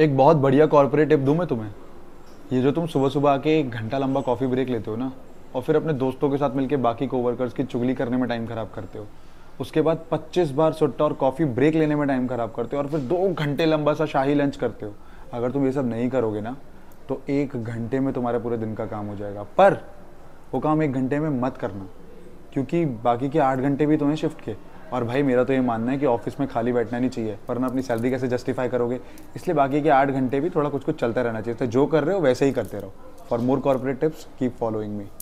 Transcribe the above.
एक बहुत बढ़िया कॉर्पोरेट टिप दूँ मैं तुम्हें ये जो तुम सुबह सुबह आके एक घंटा लंबा कॉफ़ी ब्रेक लेते हो ना और फिर अपने दोस्तों के साथ मिलकर बाकी कोवर्कर्स की चुगली करने में टाइम ख़राब करते हो उसके बाद 25 बार सुट्टा और कॉफ़ी ब्रेक लेने में टाइम ख़राब करते हो और फिर दो घंटे लंबा सा शाही लंच करते हो अगर तुम ये सब नहीं करोगे ना तो एक घंटे में तुम्हारे पूरे दिन का काम हो जाएगा पर वो काम एक घंटे में मत करना क्योंकि बाकी के आठ घंटे भी तुम्हें तो शिफ्ट के और भाई मेरा तो ये मानना है कि ऑफिस में खाली बैठना नहीं चाहिए वरना अपनी सैलरी कैसे जस्टिफाई करोगे इसलिए बाकी के आठ घंटे भी थोड़ा कुछ कुछ चलता रहना चाहिए तो जो कर रहे हो वैसे ही करते रहो for more corporate tips keep following me